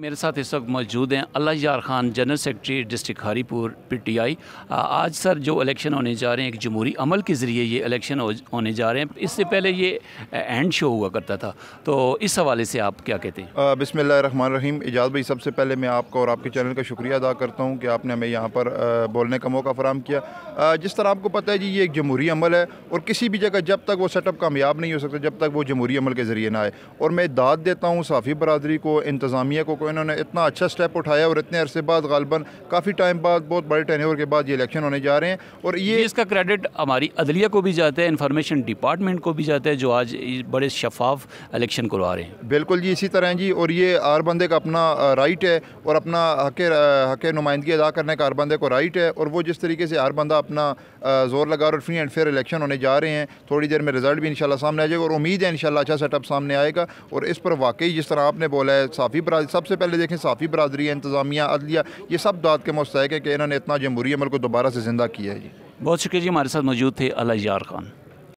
मेरे साथ इस वक्त मौजूद हैं Allah Yar Khan general secretary district Haripur PTI आज सर जो इलेक्शन होने जा रहे हैं एक जमहूरी अमल के ज़रिए ये इलेक्शन होने जा रहे हैं इससे पहले ये एंड शो हुआ करता था तो इस हवाले से आप क्या कहते हैं बिसमिल्ल रन रहीम एजाज भाई सबसे पहले मैं आपको और आपके चैनल का शुक्रिया अदा करता हूँ कि आपने हमें यहाँ पर बोलने का मौका फराम किया जिस तरह आपको पता है जी ये एक जमहूरी अमल है और किसी भी जगह जब तक वो सेटअप कामयाब नहीं हो सकता जब तक वो जमहूरी अमल के ज़रिए ना आए और मैं दाद देता हूँ साफ़ी बरदरी को इंतज़ामिया को इन्होंने इतना अच्छा स्टेप उठाया और इतने अरसे बाद गालबन काफ़ी टाइम बाद बहुत बड़े टर्न के बाद ये इलेक्शन होने जा रहे हैं और ये इसका क्रेडिट हमारी अदलिया को भी जाता है इन्फॉर्मेशन डिपार्टमेंट को भी जाता है जो आज बड़े शफाफ इलेक्शन करवा रहे हैं बिल्कुल जी इसी तरह जी और ये हर बंदे का अपना राइट है और अपना हक हक नुमाइंदगी अदा करने का हर बंदे को राइट है और वो जिस तरीके से हर बंदा अपना जोर लगा और फ्री एंड फेयर इलेक्शन होने जा रहे हैं थोड़ी देर में रिजल्ट भी इनशाला सामने आ जाएगा और उम्मीद है इनशाला अच्छा सेटअप सामने आएगा और इस पर वाकई जिस तरह आपने बोला है साफ़ी बराज सबसे पहले देखें साफ़ी बरदरी इंतज़ामिया अदलिया ये सब दाद के मुस्तक है कि इन्होंने इतना जमहूरी अमल को दोबारा से ज़िंदा किया है जी बहुत शुक्रिया जी हमारे साथ मौजूद थे अला यार खान